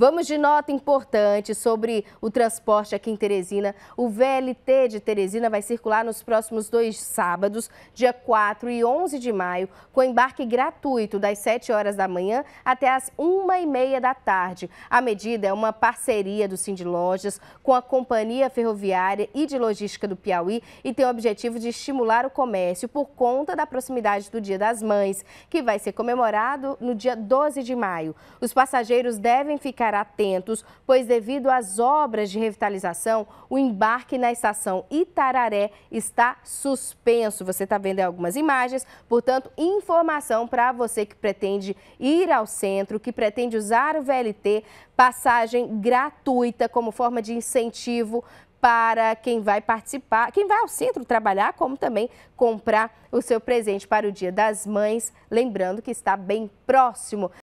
Vamos de nota importante sobre o transporte aqui em Teresina. O VLT de Teresina vai circular nos próximos dois sábados, dia 4 e 11 de maio, com embarque gratuito das 7 horas da manhã até as 1 e meia da tarde. A medida é uma parceria do Cindy Lojas com a Companhia Ferroviária e de Logística do Piauí e tem o objetivo de estimular o comércio por conta da proximidade do Dia das Mães, que vai ser comemorado no dia 12 de maio. Os passageiros devem ficar ficar atentos, pois devido às obras de revitalização, o embarque na estação Itararé está suspenso. Você está vendo algumas imagens, portanto, informação para você que pretende ir ao centro, que pretende usar o VLT, passagem gratuita como forma de incentivo para quem vai participar, quem vai ao centro trabalhar, como também comprar o seu presente para o Dia das Mães. Lembrando que está bem próximo.